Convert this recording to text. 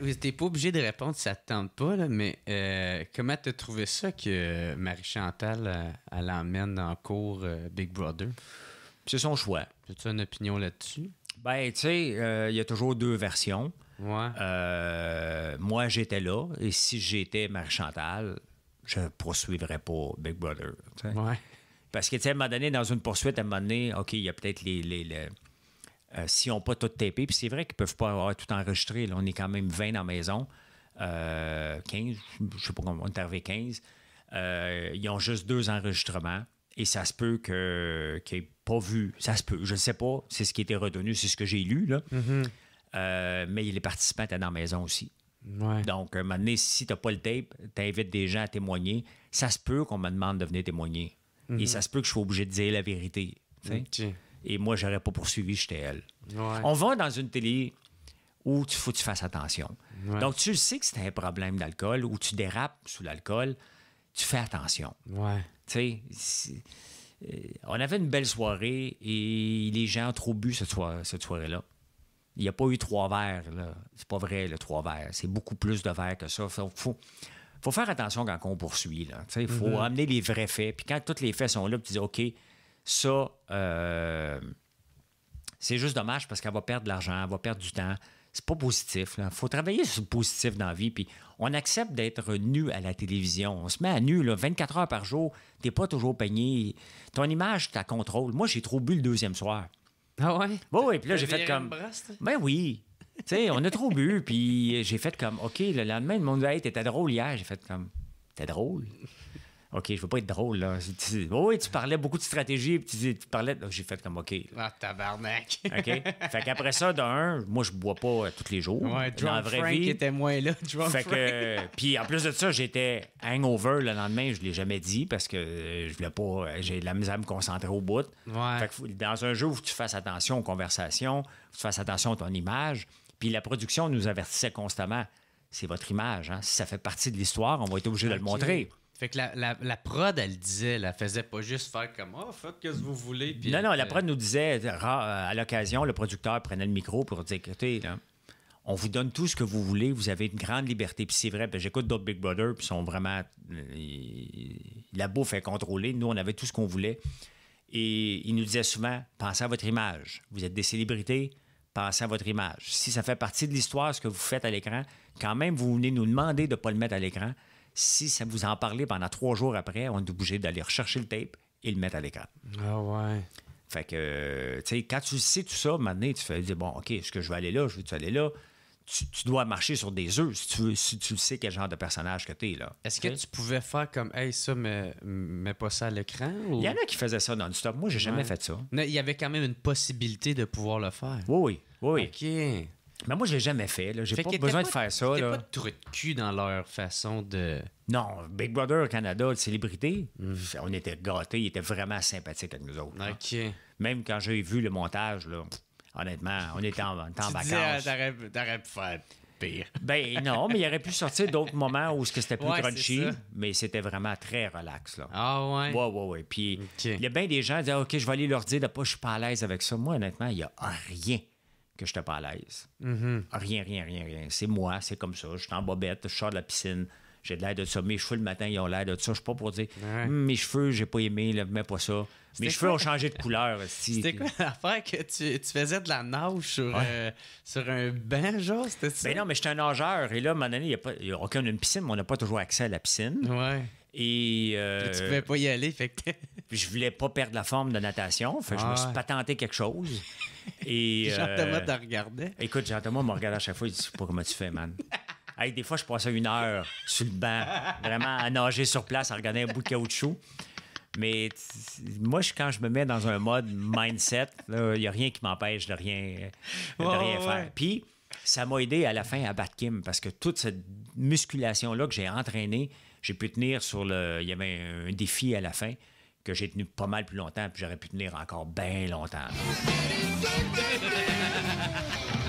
Vous euh, pas obligé de répondre ça ne te tente pas, mais euh, comment tu as trouvé ça que Marie-Chantal, euh, elle emmène en cours Big Brother? C'est son choix. as une opinion là-dessus? Ben, tu sais, il y a toujours deux versions. moi, j'étais là, et si j'étais Marie-Chantal, je poursuivrais pas Big Brother. Parce que, tu sais, à un moment donné, dans une poursuite, à un moment donné, OK, il y a peut-être les euh, si s'ils n'ont pas tout tapé. Puis c'est vrai qu'ils ne peuvent pas avoir tout enregistré. Là, on est quand même 20 dans la maison. 15, euh, je ne sais pas comment on est 15. Euh, ils ont juste deux enregistrements. Et ça se peut que, qu'ils n'aient pas vu. Ça se peut. Je ne sais pas. C'est ce qui était retenu. C'est ce que j'ai lu. Là. Mm-hmm. mais les participants étaient dans la maison aussi. Donc, si tu n'as pas le tape, tu invites des gens à témoigner. Ça se peut qu'on me demande de venir témoigner. Et mm-hmm. ça se peut que je sois obligé de dire la vérité et moi, j'aurais pas poursuivi, j'étais elle. On va dans une télé où il faut que tu fasses attention. Donc, tu sais que c'est un problème d'alcool ou tu dérapes sous l'alcool, tu fais attention. Tu sais, euh, on avait une belle soirée et les gens ont trop bu cette, cette soirée-là. Il n'y a pas eu trois verres, là. C'est pas vrai, le trois verres. C'est beaucoup plus de verres que ça. Faut, faut, faire attention quand on poursuit, il faut mm-hmm. amener les vrais faits. Puis quand tous les faits sont là, tu dis, OK, ça, euh, c'est juste dommage parce qu'elle va perdre de l'argent, elle va perdre du temps. C'est pas positif. Il faut travailler sur le positif dans la vie. Puis on accepte d'être nu à la télévision. On se met à nu 24 heures par jour. T'es pas toujours peigné. Ton image, tu as contrôle. Moi, j'ai trop bu le deuxième soir. Ah ouais? Bon, bah oui, puis là, j'ai fait comme. ben oui. tu sais, on a trop bu, puis j'ai fait comme, OK, le lendemain, le monde va être, t'étais drôle hier. J'ai fait comme, t'es drôle? OK, je veux pas être drôle, là. oui, tu parlais beaucoup de stratégie, puis tu, tu J'ai fait comme OK. Ah, tabarnak. OK? Fait qu'après ça, d'un, moi, je bois pas euh, tous les jours. Ouais, la vraie Frank était moins là, fait euh, Puis en plus de ça, j'étais hangover le lendemain, je l'ai jamais dit parce que euh, je voulais pas. J'ai de la misère à me concentrer au bout. Fait que dans un jeu où tu fasses attention aux conversations, tu fasses attention à ton image, puis la production nous avertissait constamment c'est votre image. Hein. Si ça fait partie de l'histoire, on va être obligé de le montrer. Fait que la, prod, elle disait, elle faisait pas juste faire comme oh, faites ce que vous voulez. non, non, la prod euh, nous disait, euh, à l'occasion, le producteur prenait le micro pour dire écoutez, on vous donne tout ce que vous voulez, vous avez une grande liberté. Puis c'est vrai, ben, j'écoute d'autres Big Brother, puis sont vraiment. Euh, la bouffe est contrôlée. Nous, on avait tout ce qu'on voulait. Et il nous disait souvent pensez à votre image. Vous êtes des célébrités, pensez à votre image. Si ça fait partie de l'histoire, ce que vous faites à l'écran, quand même, vous venez nous demander de ne pas le mettre à l'écran. Si ça vous en parlait pendant trois jours après, on est obligé d'aller rechercher le tape et le mettre à l'écran. Ah ouais. Fait que, tu sais, quand tu sais tout ça, maintenant, tu fais dire, bon, OK, est-ce que je veux aller là, je veux-tu aller là? Tu, dois marcher sur des œufs si tu, si tu sais quel genre de personnage que t'es, là. Est-ce que tu pouvais faire comme, hey, ça, mais, mais pas ça à l'écran? Il y en a qui faisaient ça non-stop. Moi, j'ai jamais fait ça. Mais il y avait quand même une possibilité de pouvoir le faire. Oui, oui. Oui, OK. Mais moi, je l'ai jamais fait. Là. J'ai pas besoin de faire ça. Il pas de trou de cul dans leur façon de. Non, Big Brother Canada, célébrité, on était gâtés. Ils étaient vraiment sympathiques avec nous autres. OK. Même quand j'ai vu le montage, là, honnêtement, on était en, en tu vacances. Ah, t'aurais, t'aurais pu faire pire. ben non, mais il aurait pu sortir d'autres moments où c'était plus crunchy, mais c'était vraiment très relax. Là. Ah ouais? Ouais, ouais, ouais. Puis il y a bien des gens qui disent ah, OK, je vais aller leur dire de pas, je suis pas à l'aise avec ça. Moi, honnêtement, il n'y a rien que je n'étais pas à l'aise. Mm-hmm. Rien, rien, rien, rien. C'est moi, c'est comme ça. Je suis en bobette, je sors de la piscine. J'ai de l'air de ça. Mes cheveux le matin, ils ont l'air de ça. Je suis pas pour dire hum, mes cheveux, j'ai pas aimé, ne mets pas ça. Mes cheveux ont changé de couleur. C'était quoi l'affaire que tu, tu, faisais de la nage sur, euh, sur un banc, genre C'était ça? Ben non, mais j'étais un nageur. Et là, à un moment donné, il n'y a, aucun aucune une piscine, mais on n'a pas toujours accès à la piscine. Ouais. Et. Euh, tu pouvais pas y aller, fait que. je voulais pas perdre la forme de natation. je me suis patenté quelque chose. Et, moi thomas euh, te regarder. Écoute, j'entends moi me regarder à chaque fois. Il dit pas comment tu fais, man. des fois, je passais une heure sur le banc, vraiment à nager sur place, à regarder un bout de caoutchouc. Mais moi, quand je me mets dans un mode mindset, il n'y a rien qui m'empêche de rien, de faire. Puis, ça m'a aidé à la fin à battre Kim parce que toute cette musculation-là que j'ai entraînée, j'ai pu tenir sur le. Il y avait un défi à la fin que j'ai tenu pas mal plus longtemps, puis j'aurais pu tenir encore bien longtemps.